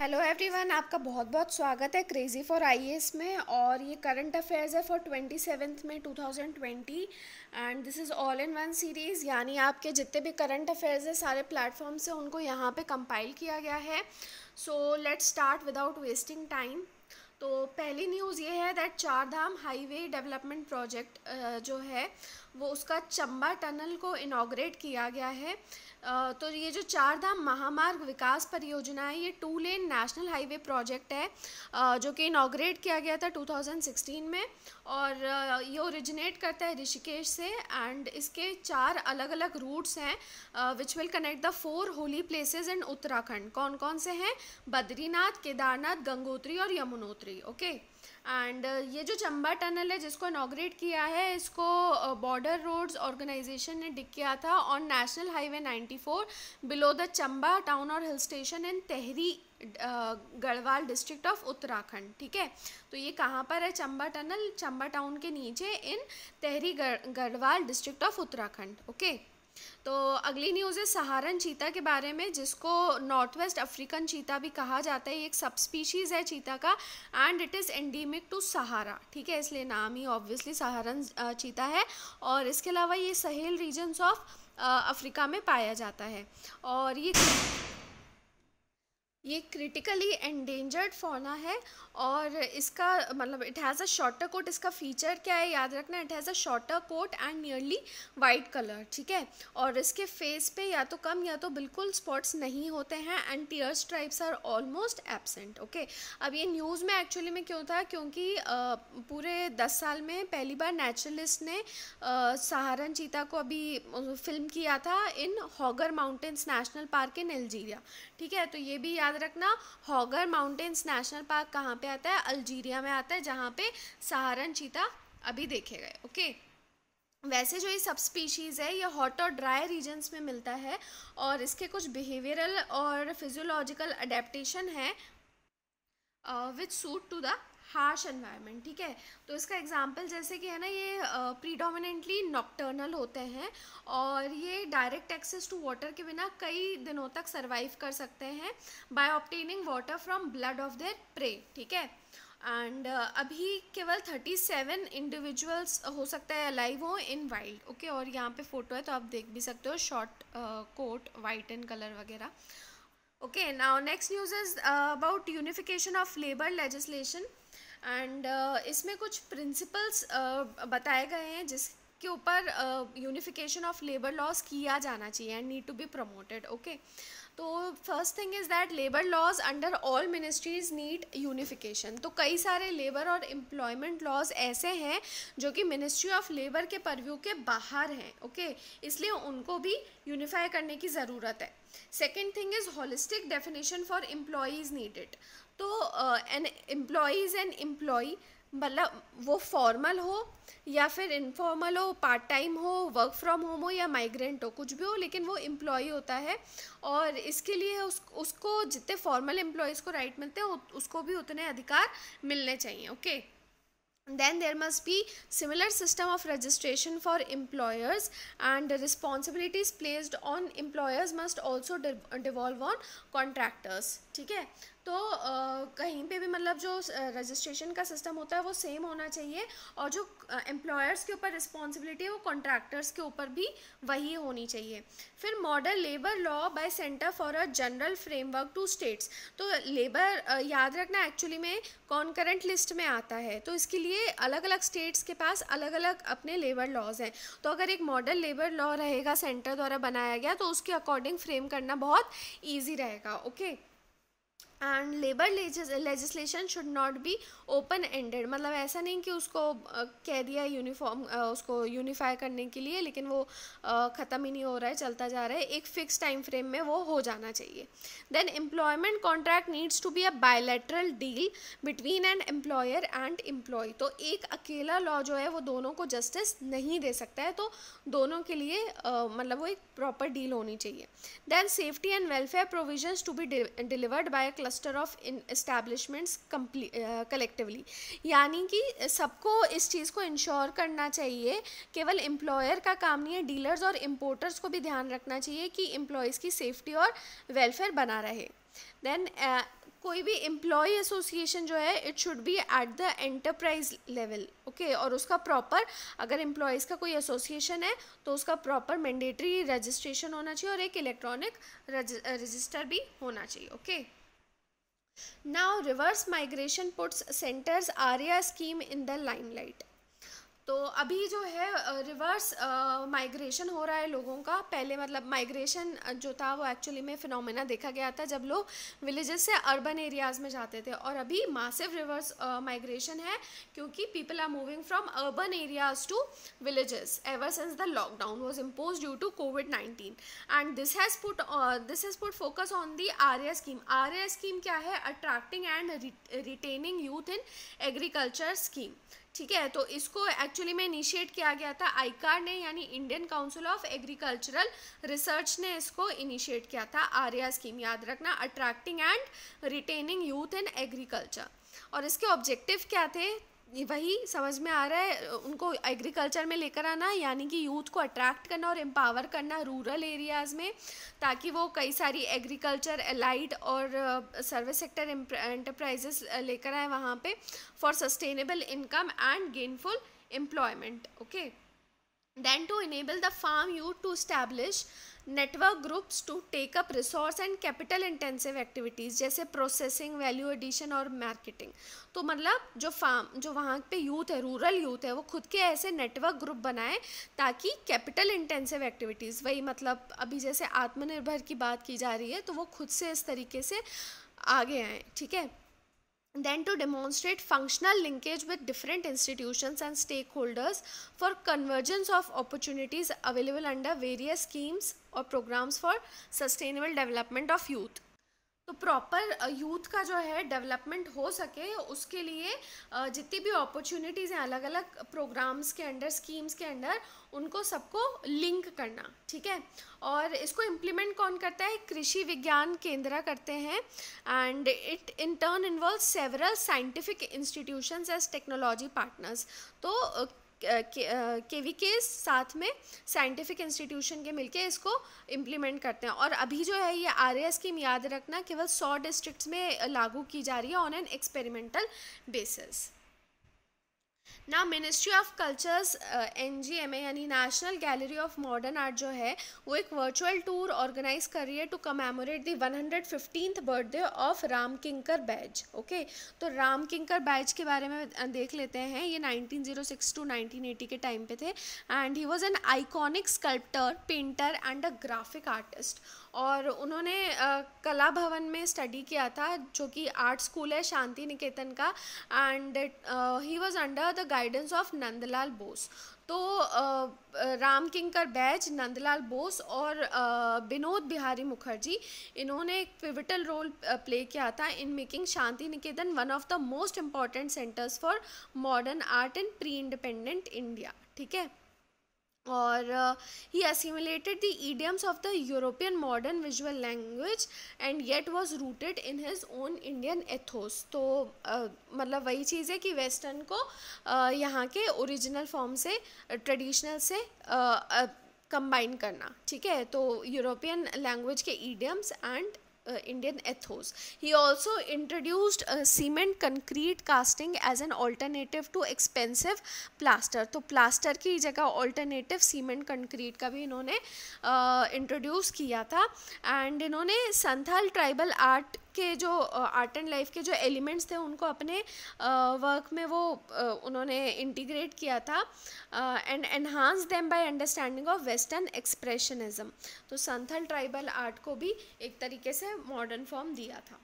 Hello everyone आपका बहुत बहुत स्वागत है क्रेज़ी फॉर आईएएस में और ये करंट अफेयर्स है फॉर ट्वेंटी सेवेंथ में two thousand twenty and this is all in one series यानी आपके जितने भी करंट अफेयर्स हैं सारे प्लेटफॉर्म से उनको यहाँ पे कंपाइल किया गया है so let's start without wasting time तो पहली न्यूज़ ये है that Char Dham highway development project जो है वो उसका चंबा टनल को इनाग्रेट किया गया है तो ये जो चार धाम महामार्ग विकास परियोजना है ये two lane national highway project है जो कि इनाग्रेट किया गया था 2016 में और ये ओरिजिनेट करता है ऋषिकेश से एंड इसके चार अलग अलग रूट्स हैं which will connect the four holy places in Uttarakhand कौन कौन से हैं बद्रीनाथ केदारनाथ गंगोत्री और Yamunotri okay okay? And uh, ये जो चंबा टनल है जिसको इनाग्रेट किया है इसको बॉर्डर रोड्स ऑर्गेनाइजेशन ने डिक किया था on national highway 94 below the Chamba town और hill station in Tehri Garhwal district of Uttarakhand ठीक है तो ये कहाँ पर है चंबा टनल चंबा टाउन के नीचे in Tehri Garhwal district of Uttarakhand okay okay? तो अगली न्यूज़ है सहारन चीता के बारे में जिसको नॉर्थ वेस्ट अफ्रीकन चीता भी कहा जाता है ये एक सब स्पीशीज़ है चीता का and it is endemic to Sahara ठीक है इसलिए नाम ही ऑब्वियसली सहारन चीता है और इसके अलावा ये सहेल रीजन्स ऑफ अफ्रीका में पाया जाता है और ये ये क्रिटिकली एंडेंजर्ड फोना है और इसका मतलब it has a shorter coat इसका फीचर क्या है याद रखना it has a shorter coat and nearly white colour ठीक है और इसके फेस पे या तो कम या तो बिल्कुल स्पॉट्स नहीं होते हैं and tear stripes are almost absent okay अब ये न्यूज़ में एक्चुअली में क्यों था क्योंकि आ, पूरे दस साल में पहली बार नेचुरलिस्ट ने आ, सहारन चीता को अभी फिल्म किया था in Hoggar mountains national park in Algeria ठीक है तो ये भी याद याद रखना हॉगर माउंटेन्स नेशनल पार्क कहाँ पे आता है अल्जीरिया में आता है जहाँ पे सहारन चीता अभी देखे गए ओके वैसे जो ये सब स्पीशीज़ है ये हॉट और ड्राई रीजन्स में मिलता है और इसके कुछ बिहेवियरल और फिजियोलॉजिकल अडेप्टेशन है which suit to the harsh environment ठीक है तो इसका एग्जांपल जैसे कि है ना ये प्रीडोमिनेंटली नॉकटर्नल होते हैं और ये डायरेक्ट एक्सेस टू वाटर के बिना कई दिनों तक सर्वाइव कर सकते हैं by obtaining water from blood of their prey ठीक है एंड uh, अभी केवल 37 इंडिविजुअल्स हो सकता है अलाइव हो इन वाइल्ड ओके और यहाँ पे फोटो है तो आप देख भी सकते हो short coat white and colour वगैरह okay now next news is about unification of labour legislation and uh, इसमें कुछ प्रिंसिपल्स uh, बताए गए हैं जिस के ऊपर यूनिफिकेशन ऑफ लेबर लॉज किया जाना चाहिए and need to be promoted okay तो first thing is that labour laws under all ministries need unification तो कई सारे लेबर और एम्प्लॉयमेंट लॉज ऐसे हैं जो कि मिनिस्ट्री ऑफ लेबर के परव्यू के बाहर हैं ओके okay? इसलिए उनको भी यूनिफाई करने की ज़रूरत है second thing is holistic definition for employees needed तो एन एम्प्लॉज एंड एम्प्लॉय मतलब वो फॉर्मल हो या फिर इनफॉर्मल हो पार्ट टाइम हो वर्क फ्रॉम होम हो या माइग्रेंट हो कुछ भी हो लेकिन वो एम्प्लॉय होता है और इसके लिए उस उसको जितने फॉर्मल एम्प्लॉयज़ को राइट मिलते हैं उसको भी उतने अधिकार मिलने चाहिए okay okay? then there must be similar system of registration for employers and responsibilities placed on employers must also devolve on contractors ठीक है तो कहीं पे भी मतलब जो रजिस्ट्रेशन का सिस्टम होता है वो सेम होना चाहिए और जो एम्प्लॉयर्स के ऊपर रिस्पॉन्सिबिलिटी है वो कॉन्ट्रैक्टर्स के ऊपर भी वही होनी चाहिए फिर model labour law by centre for a general framework to states तो लेबर याद रखना एक्चुअली में कॉन्करेंट लिस्ट में आता है तो इसके लिए अलग अलग स्टेट्स के पास अलग अलग अपने लेबर लॉज हैं तो अगर एक मॉडल लेबर लॉ रहेगा सेंटर द्वारा बनाया गया तो उसके अकॉर्डिंग फ्रेम करना बहुत ईजी रहेगा okay okay? And labour legislation should not be open ended मतलब ऐसा नहीं कि उसको कह दिया यूनिफॉर्म उसको यूनिफाई करने के लिए लेकिन वो ख़त्म ही नहीं हो रहा है चलता जा रहा है एक फिक्स टाइम फ्रेम में वो हो जाना चाहिए then employment contract needs to be a bilateral deal between and employer and employee तो एक अकेला लॉ जो है वो दोनों को जस्टिस नहीं दे सकता है तो दोनों के लिए मतलब वो एक प्रॉपर डील होनी चाहिए then safety and welfare provisions to be delivered by cluster of in establishments collectively यानी कि सबको इस चीज़ को इंश्योर करना चाहिए केवल एम्प्लॉयर का काम नहीं है डीलर्स और इम्पोर्टर्स को भी ध्यान रखना चाहिए कि एम्प्लॉयज़ की सेफ्टी और वेलफेयर बना रहे देन uh, कोई भी एम्प्लॉय एसोसिएशन जो है it should be at the enterprise level okay और उसका प्रॉपर अगर एम्प्लॉयज़ का कोई एसोसिएशन है तो उसका प्रॉपर मैंडेटरी रजिस्ट्रेशन होना चाहिए और एक इलेक्ट्रॉनिक रजिस्टर भी होना चाहिए okay okay? Now reverse migration puts center's ARIA scheme in the limelight. तो अभी जो है रिवर्स माइग्रेशन हो रहा है लोगों का पहले मतलब माइग्रेशन जो था वो एक्चुअली में फिनोमेना देखा गया था जब लोग विलेजेस से अर्बन एरियाज़ में जाते थे और अभी मासिव रिवर्स माइग्रेशन है क्योंकि people are moving from urban areas to villages ever since the lockdown was impose due to covid nineteen and this has put this has put focus on the ARYA scheme or a scheme क्या है attracting and retaining youth in agriculture scheme ठीक है तो इसको actually में initiate किया गया था आईकार ने यानी Indian council of agricultural research ने इसको इनिशिएट किया था आर्या स्कीम याद रखना attracting and retaining youth in agriculture और इसके ऑब्जेक्टिव क्या थे वही समझ में आ रहा है उनको एग्रीकल्चर में लेकर आना यानी कि यूथ को अट्रैक्ट करना और एम्पावर करना रूरल एरियाज़ में ताकि वो कई सारी एग्रीकल्चर एलाइड और सर्विस सेक्टर एंटरप्राइजेस लेकर आए वहाँ पे for sustainable income and gainful employment okay then to enable the farm youth to establish network groups to take up resource and capital intensive activities जैसे processing, value addition और marketing तो मतलब जो farm जो वहाँ पे यूथ है rural youth है वो खुद के ऐसे नेटवर्क ग्रुप बनाए ताकि कैपिटल इंटेंसिव एक्टिविटीज़ वही मतलब अभी जैसे आत्मनिर्भर की बात की जा रही है तो वो खुद से इस तरीके से आगे आए ठीक है then to demonstrate functional linkage with different institutions and stakeholders for convergence of opportunities available under various schemes or programs for sustainable development of youth. तो प्रॉपर यूथ का जो है डेवलपमेंट हो सके उसके लिए जितनी भी अपॉर्चुनिटीज़ हैं अलग अलग प्रोग्राम्स के अंडर स्कीम्स के अंडर उनको सबको लिंक करना ठीक है और इसको इम्प्लीमेंट कौन करता है कृषि विज्ञान केंद्र करते हैं and it in turn involve several scientific institutions as technology partners तो के वी के साथ में साइंटिफिक इंस्टीट्यूशन के मिलके इसको इम्प्लीमेंट करते हैं और अभी जो है ये आर ए स्कीम याद रखना केवल सौ डिस्ट्रिक्ट्स में लागू की जा रही है ऑन एन एक्सपेरिमेंटल बेसिस ना ministry of cultures N G M A यानी national gallery of modern art जो है वो एक वर्चुअल टूर ऑर्गेनाइज कर रही है to commemorate the one hundred fiftieth birthday of Ram Kinkar Baij okay तो राम किंकर बैज के बारे में देख लेते हैं ये nineteen zero six to nineteen eighty के टाइम पे थे and he was an iconic sculptor painter and a graphic artist और उन्होंने कला भवन में स्टडी किया था जो कि आर्ट स्कूल है शांति निकेतन का and he was under the guidance of Nandalal Bose तो राम किंकर बैज नंदलाल बोस और विनोद बिहारी मुखर्जी इन्होंने एक पिविटल रोल प्ले किया था in making Shanti Niketan one of the most important centres for modern art and pre independent India ठीक है और he assimilated the idioms of the European modern visual language and yet was rooted in his own Indian ethos तो uh, मतलब वही चीज़ है कि western को uh, यहाँ के ओरिजिनल फॉर्म से ट्रेडिशनल uh, से कंबाइन uh, uh, करना ठीक है तो यूरोपियन लैंग्वेज के idioms and uh, Indian ethos. He also introduced uh, cement concrete casting as an alternative to expensive plaster. तो plaster की जगह alternative cement concrete का भी इन्होंने uh, introduce किया था and इन्होंने संथाल tribal art के जो आर्ट एंड लाइफ के जो एलिमेंट्स थे उनको अपने वर्क में वो उन्होंने इंटीग्रेट किया था and enhance them by understanding of western expressionism तो संथल ट्राइबल आर्ट को भी एक तरीके से मॉडर्न फॉर्म दिया था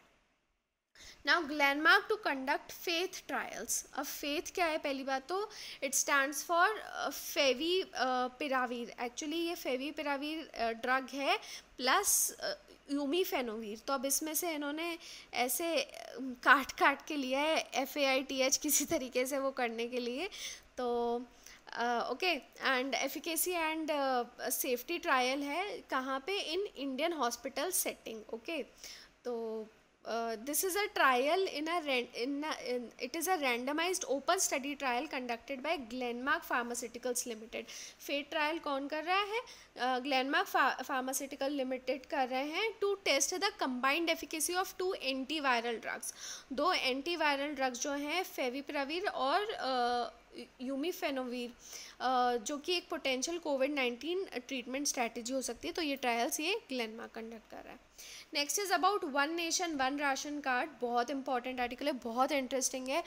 now Glenmark to conduct faith trials अब फेथ क्या है पहली बात तो it stands for फेवी uh, पिरावीर actually ये फेवी पिरावीर ड्रग uh, है प्लस यूमी फेनोवीर तो अब इसमें से इन्होंने ऐसे um, काट काट के लिया है F A I T H किसी तरीके से वो करने के लिए तो okay and efficacy and safety trial है कहाँ पे in Indian hospital setting okay तो Uh, this is a trial in a, in a in, it is a randomized open study trial conducted by Glenmark Pharmaceuticals Limited Fate trial कौन कर रहा है ग्लैंडमार्क pharmaceutical limited कर रहे हैं to test the combined efficacy of two antiviral drugs दो antiviral drugs जो हैं फेविप्रवीर और uh, यूमीफेनोवीर जो कि एक potential covid nineteen treatment strategy हो सकती है तो ये ट्रायल्स ये ग्लेनमा कंडक्ट कर रहा है next is about one nation one ration card बहुत इंपॉर्टेंट आर्टिकल है बहुत इंटरेस्टिंग है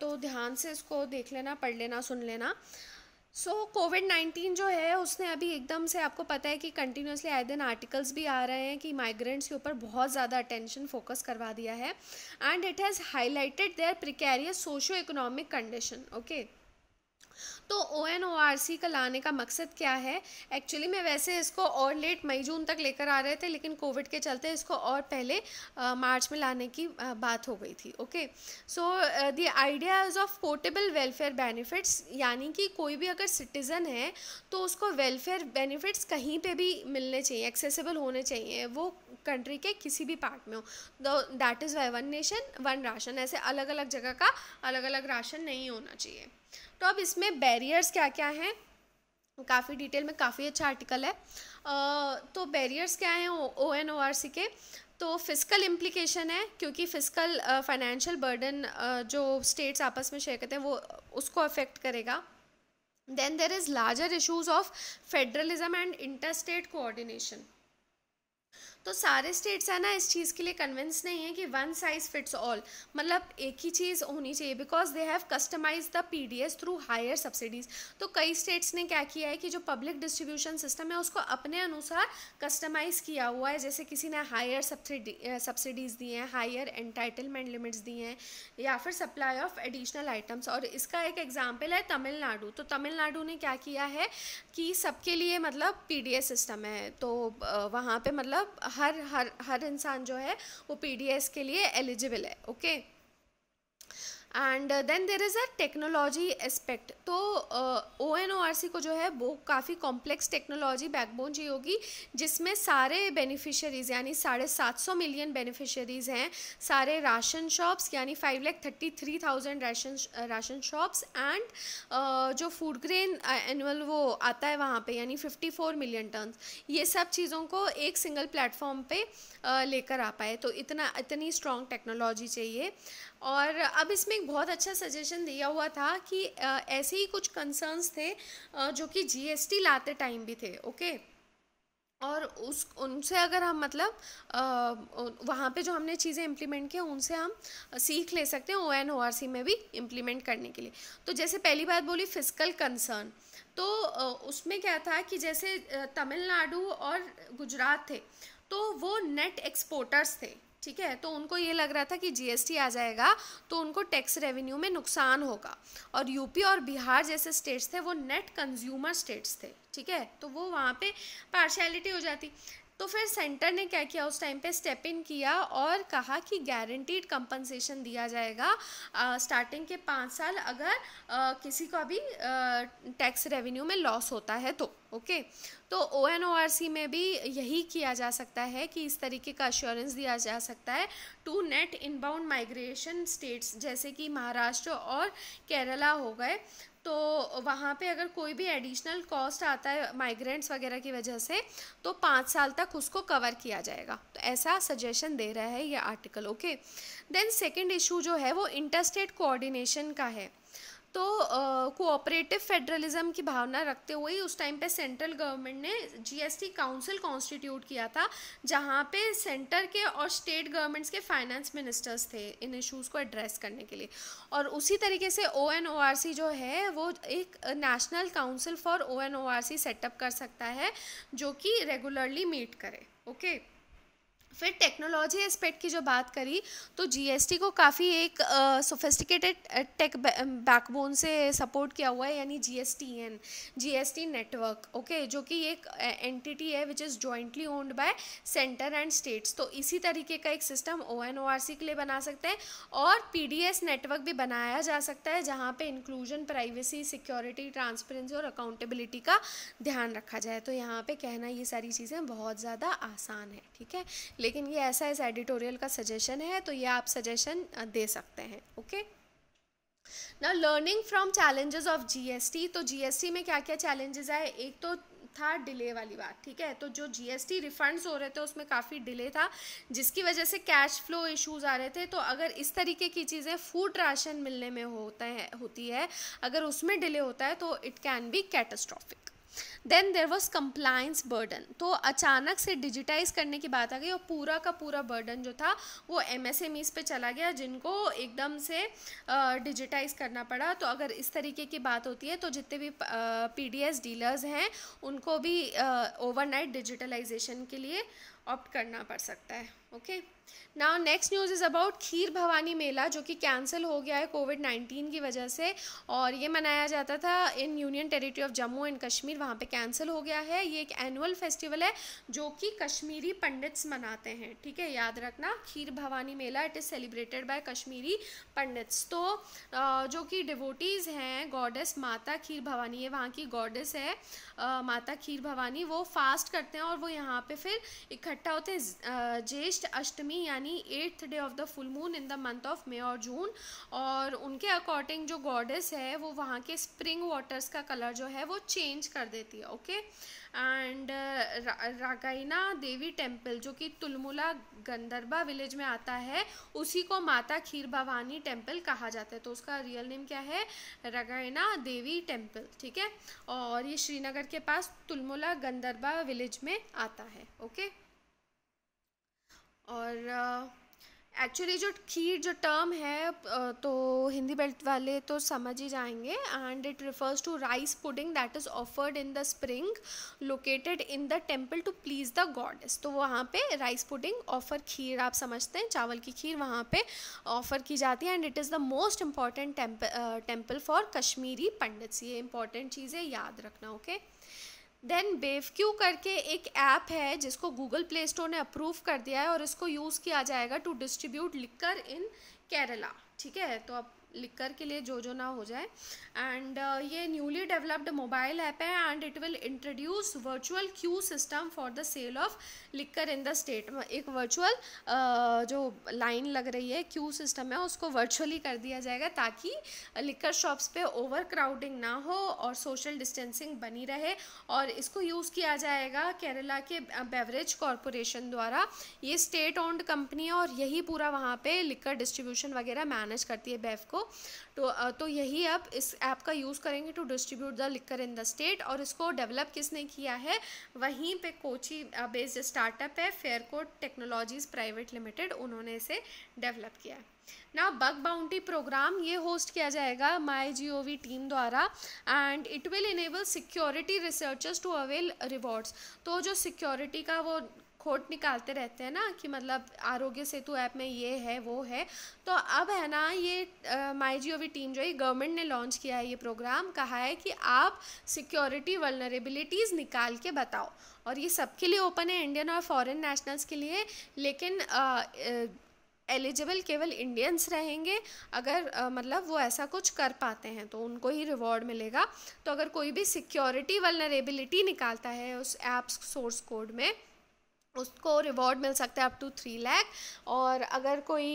तो ध्यान से इसको देख लेना पढ़ लेना सुन लेना सो कोविड नाइन्टीन जो है उसने अभी एकदम से आपको पता है कि कंटिन्यूसली आए दिन आर्टिकल्स भी आ रहे हैं कि माइग्रेंट्स के ऊपर बहुत ज़्यादा अटेंशन फोकस करवा दिया है and it has highlighted their precarious socio economic condition okay तो ओ एन ओ आर सी का लाने का मकसद क्या है एक्चुअली मैं वैसे इसको और लेट मई जून तक लेकर आ रहे थे लेकिन कोविड के चलते इसको और पहले मार्च में लाने की बात हो गई थी okay so the ideas of portable welfare benefits यानी कि कोई भी अगर सिटीज़न है तो उसको वेलफेयर बेनिफिट्स कहीं पर भी मिलने चाहिए एक्सेसिबल होने चाहिए वो कंट्री के किसी भी पार्ट में हो तो that is why one nation one ration ऐसे अलग अलग जगह का अलग अलग राशन नहीं होना चाहिए तो अब इसमें बैरियर्स क्या क्या हैं काफ़ी डिटेल में काफ़ी अच्छा आर्टिकल है आ, तो बैरियर्स क्या हैं ओ एन ओ आर सी के तो फिजिकल इम्प्लीकेशन है क्योंकि फिजिकल फाइनेंशियल बर्डन जो स्टेट्स आपस में शेयर करते हैं वो उसको अफेक्ट करेगा then there is larger issues of federalism and inter state coordination तो सारे स्टेट्स है ना इस चीज़ के लिए कन्विंस नहीं है कि वन साइज़ फिट्स ऑल मतलब एक ही चीज़ होनी चाहिए because they have customise the P D S through higher subsidies तो कई स्टेट्स ने क्या किया है कि जो पब्लिक डिस्ट्रीब्यूशन सिस्टम है उसको अपने अनुसार कस्टमाइज़ किया हुआ है जैसे किसी ने हायर सब्सिडी सब्सिडीज़ दी हैं हायर एंटाइटलमेंट लिमिट्स दी हैं या फिर सप्लाई ऑफ एडिशनल आइटम्स और इसका एक एग्जाम्पल है तमिलनाडु तो तमिलनाडु ने क्या किया है कि सबके लिए मतलब पी डी एस सिस्टम है तो वहाँ पर मतलब हर हर हर इंसान जो है वो पी के लिए एलिजिबल है okay okay? And then there is a technology aspect तो ओ एन ओ आर सी को जो है वो काफ़ी कॉम्प्लेक्स टेक्नोलॉजी बैकबोन चाहिए होगी जिसमें सारे बेनिफिशरीज़ यानी साढ़े सात सौ मिलियन बेनिफिशरीज़ हैं सारे राशन शॉप्स यानी five lakh thirty three thousand ration uh, ration shops and uh, जो फूड ग्रेन एनुअल वो आता है वहाँ पर यानी फिफ्टी फोर मिलियन टन ये सब चीज़ों को एक सिंगल प्लेटफॉर्म पर लेकर आ पाए तो इतना इतनी स्ट्रॉन्ग टेक्नोलॉजी चाहिए और अब इसमें एक बहुत अच्छा सजेशन दिया हुआ था कि ऐसे ही कुछ कंसर्न्स थे जो कि जीएसटी लाते टाइम भी थे ओके और उस उनसे अगर हम मतलब वहाँ पे जो हमने चीज़ें इम्प्लीमेंट किया उनसे हम सीख ले सकते हैं ओ एन ओ आर सी में भी इम्प्लीमेंट करने के लिए तो जैसे पहली बात बोली फिजिकल कंसर्न तो उसमें क्या था कि जैसे तमिलनाडु और गुजरात थे तो वो नेट एक्सपोर्टर्स थे ठीक है तो उनको ये लग रहा था कि जीएसटी आ जाएगा तो उनको टैक्स रेवेन्यू में नुकसान होगा और यूपी और बिहार जैसे स्टेट्स थे वो नेट कंज्यूमर स्टेट्स थे ठीक है तो वो वहाँ पे पार्शियलिटी हो जाती तो फिर सेंटर ने क्या किया उस टाइम पे स्टेप इन किया और कहा कि गारंटीड कंपनसेशन दिया जाएगा स्टार्टिंग के पाँच साल अगर आ, किसी का भी टैक्स रेवेन्यू में लॉस होता है तो ओके okay. तो ओ एन ओ आर सी में भी यही किया जा सकता है कि इस तरीके का अश्योरेंस दिया जा सकता है to net inbound migration states जैसे कि महाराष्ट्र और केरला हो गए तो वहाँ पे अगर कोई भी एडिशनल कॉस्ट आता है माइग्रेंट्स वगैरह की वजह से तो पाँच साल तक उसको कवर किया जाएगा तो ऐसा सजेशन दे रहा है ये article okay then second issue जो है वो इंटरस्टेट कोऑर्डिनेशन का है तो कोऑपरेटिव फेडरलिज्म की भावना रखते हुए ही उस टाइम पे सेंट्रल गवर्नमेंट ने जीएसटी काउंसिल कॉन्स्टिट्यूट किया था जहाँ पे सेंटर के और स्टेट गवर्नमेंट्स के फाइनेंस मिनिस्टर्स थे इन इश्यूज़ को एड्रेस करने के लिए और उसी तरीके से ओ एन ओ आर सी जो है वो एक national council for O N O R C setup कर सकता है जो कि रेगुलरली मीट करे ओके okay? फिर टेक्नोलॉजी एस्पेक्ट की जो बात करी तो जीएसटी को काफ़ी एक सोफेस्टिकेटेड टेक बैकबोन से सपोर्ट किया हुआ है यानी जीएसटीएन जीएसटी नेटवर्क ओके जो कि एक एंटिटी है which is jointly owned by centre and states तो इसी तरीके का एक system O N O R C के लिए बना सकते हैं और पी डी एस नेटवर्क भी बनाया जा सकता है जहाँ पर इंक्लूजन प्राइवेसी सिक्योरिटी ट्रांसपेरेंसी और अकाउंटेबिलिटी का ध्यान रखा जाए तो यहाँ पर कहना ये सारी चीज़ें बहुत ज़्यादा आसान है ठीक है लेकिन ये ऐसा इस एडिटोरियल का सजेशन है तो ये आप सजेशन दे सकते हैं ओके ना learning from challenges of GST तो जीएसटी में क्या क्या चैलेंजेस आए एक तो था डिले वाली बात ठीक है तो जो जीएसटी रिफंड्स हो रहे थे उसमें काफ़ी डिले था जिसकी वजह से कैश फ्लो इश्यूज आ रहे थे तो अगर इस तरीके की चीज़ें फूड राशन मिलने में होता है होती है अगर उसमें डिले होता है तो it can be catastrophic then there was compliance burden तो अचानक से डिजिटाइज करने की बात आ गई और पूरा का पूरा बर्डन जो था वो एम एस एम ईज़ पे चला गया जिनको एकदम से डिजिटाइज करना पड़ा तो अगर इस तरीके की बात होती है तो जितने भी पी डी एस डीलर्स हैं उनको भी ओवरनाइट डिजिटलाइजेशन के लिए ऑप्ट करना पड़ सकता है okay okay? Now next news is about Kheer Bhawani Mela जो कि कैंसिल हो गया है कोविड नाइन्टीन की वजह से और ये मनाया जाता था in union territory of Jammu and Kashmir वहाँ पे कैंसिल हो गया है ये एक एनुअल फेस्टिवल है जो कि कश्मीरी पंडित्स मनाते हैं ठीक है याद रखना Kheer Bhawani Mela it is celebrated by Kashmiri Pandits तो जो कि डिवोटीज़ हैं गॉडेस माता खीर भवानी ये वहाँ की गॉडेस है माता खीर भवानी वो फास्ट करते हैं और वो यहाँ पर फिर इकट्ठा होते हैं ज्येष्ठ अष्टमी यानी यानी eighth day of the full moon in the month of May और जून और उनके अकॉर्डिंग जो गॉडेस है वो वहाँ के स्प्रिंग वाटर्स का कलर जो है वो चेंज कर देती है okay and Ragnya Devi temple जो कि तुलमुला गंदरबा विलेज में आता है उसी को माता खीर भवानी टेम्पल कहा जाता है तो उसका रियल नेम क्या है रगाइना देवी टेम्पल ठीक है और ये श्रीनगर के पास तुलमुला गंदरबा विलेज में आता है ओके okay? और एक्चुअली जो खीर जो टर्म है तो हिंदी बेल्ट वाले तो समझ ही जाएंगे and it refers to rice pudding that is offered in the spring located in the temple to please the goddess तो वहाँ पे राइस पुडिंग ऑफर खीर आप समझते हैं चावल की खीर वहाँ पे ऑफ़र की जाती है and it is the most important temple for Kashmiri Pandits ये इंपॉर्टेंट चीज़ें याद रखना ओके okay? देन बेवक्यू करके एक ऐप है जिसको गूगल प्ले स्टोर ने अप्रूव कर दिया है और इसको यूज़ किया जाएगा to distribute liquor in Kerala ठीक है तो अब लिकर के लिए जो जो ना हो जाए एंड uh, ये न्यूली डेवलप्ड मोबाइल ऐप है and it will introduce virtual queue system for the sale of liquor in the state एक वर्चुअल uh, जो लाइन लग रही है क्यू सिस्टम है उसको वर्चुअली कर दिया जाएगा ताकि लिकर शॉप्स पे ओवर क्राउडिंग ना हो और सोशल डिस्टेंसिंग बनी रहे और इसको यूज़ किया जाएगा केरला के बेवरेज uh, कॉरपोरेशन द्वारा ये स्टेट ओन्ड कंपनी है और यही पूरा वहाँ पर लिकर डिस्ट्रीब्यूशन वगैरह मैनेज करती है बेफ को को तो तो यही आप इस ऐप का यूज़ करेंगे to distribute the liquor in the state और इसको डेवलप किसने किया है वहीं पे कोची बेस्ड स्टार्टअप है फेयरकोट टेक्नोलॉजीज़ प्राइवेट लिमिटेड उन्होंने इसे डेवलप किया है ना बग बाउंटी प्रोग्राम ये होस्ट किया जाएगा my G O V team द्वारा and it will enable security researchers to avail rewards तो जो सिक्योरिटी का वो खोट निकालते रहते हैं ना कि मतलब आरोग्य सेतु ऐप में ये है वो है तो अब है ना ये माई जी टीम जो है गवर्नमेंट ने लॉन्च किया है ये प्रोग्राम कहा है कि आप सिक्योरिटी वलनरेबिलिटीज़ निकाल के बताओ और ये सबके लिए ओपन है इंडियन और फॉरेन नेशनल्स के लिए लेकिन एलिजिबल केवल इंडियंस रहेंगे अगर आ, मतलब वो ऐसा कुछ कर पाते हैं तो उनको ही रिवॉर्ड मिलेगा तो अगर कोई भी सिक्योरिटी वलनरेबिलिटी निकालता है उस एप्स सोर्स कोड में उसको रिवॉर्ड मिल सकता है अप टू थ्री लैख और अगर कोई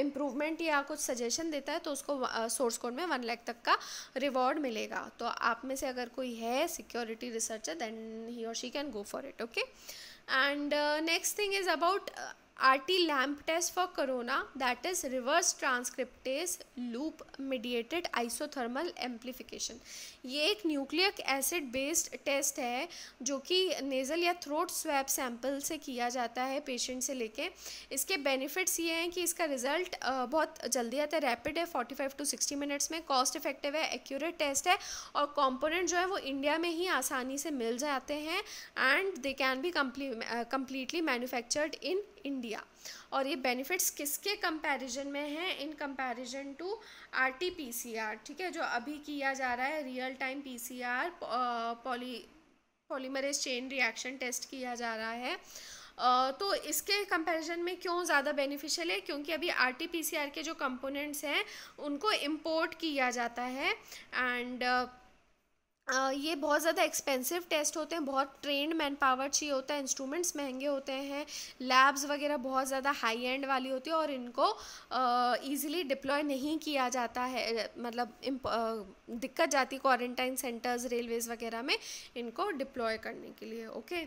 इम्प्रूवमेंट या कुछ सजेशन देता है तो उसको सोर्स कोड में वन लैख तक का रिवॉर्ड मिलेगा तो आप में से अगर कोई है सिक्योरिटी रिसर्चर देन ही और she can go for it okay and next thing is about R T LAMP test for corona that is reverse transcriptase loop mediated isothermal amplification ये एक न्यूक्लियक एसिड बेस्ड टेस्ट है जो कि nasal या throat swap sample से किया जाता है पेशेंट से लेके इसके बेनिफिट्स ये हैं कि इसका रिजल्ट बहुत जल्दी आता है रैपिड है 45 टू सिक्सटी मिनट्स में कॉस्ट इफेक्टिव है एक्यूरेट टेस्ट है और कॉम्पोनेंट जो है वो इंडिया में ही आसानी से मिल जाते हैं एंड दे कैन भी कम्प्लीटली मैन्युफैक्चर्ड इन इंडिया और ये बेनिफिट्स किसके कंपैरिजन में हैं इन कंपैरिजन टू आरटीपीसीआर ठीक है जो अभी किया जा रहा है real time PCR poly polymerase chain reaction test किया जा रहा है तो इसके कंपैरिजन में क्यों ज़्यादा बेनिफिशियल है क्योंकि अभी आर के जो कंपोनेंट्स हैं उनको इम्पोर्ट किया जाता है एंड ये बहुत ज़्यादा एक्सपेंसिव टेस्ट होते हैं बहुत ट्रेंड मैन पावर चाहिए होता है इंस्ट्रूमेंट्स महंगे होते हैं लैब्स वगैरह बहुत ज़्यादा हाई एंड वाली होती है और इनको ईजिली डिप्लॉय नहीं किया जाता है मतलब दिक्कत जाती क्वारंटाइन सेंटर्स रेलवेज़ वगैरह में इनको डिप्लॉय करने के लिए okay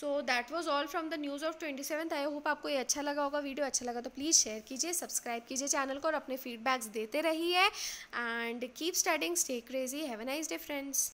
so that was all from the news of twenty seven I hope आपको ये अच्छा लगा होगा वीडियो अच्छा लगा तो प्लीज़ शेयर कीजिए सब्सक्राइब कीजिए चैनल को और अपने फीडबैक्स देते रहिए and keep starting stay crazy have a nice day friends